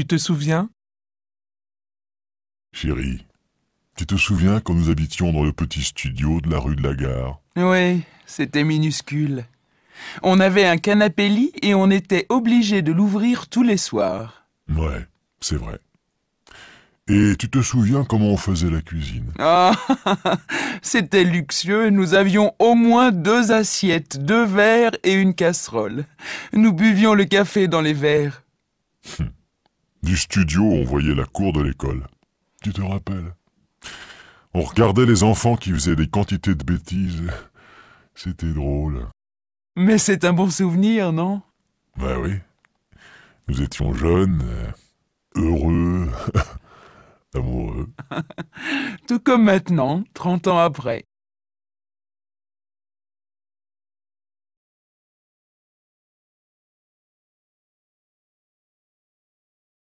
Tu te souviens Chérie, tu te souviens quand nous habitions dans le petit studio de la rue de la Gare Oui, c'était minuscule. On avait un canapé lit et on était obligé de l'ouvrir tous les soirs. Ouais, c'est vrai. Et tu te souviens comment on faisait la cuisine Ah, c'était luxueux. Nous avions au moins deux assiettes, deux verres et une casserole. Nous buvions le café dans les verres. Hum. Du studio, on voyait la cour de l'école. Tu te rappelles On regardait les enfants qui faisaient des quantités de bêtises. C'était drôle. Mais c'est un bon souvenir, non Bah ben oui. Nous étions jeunes, heureux, amoureux. Tout comme maintenant, 30 ans après.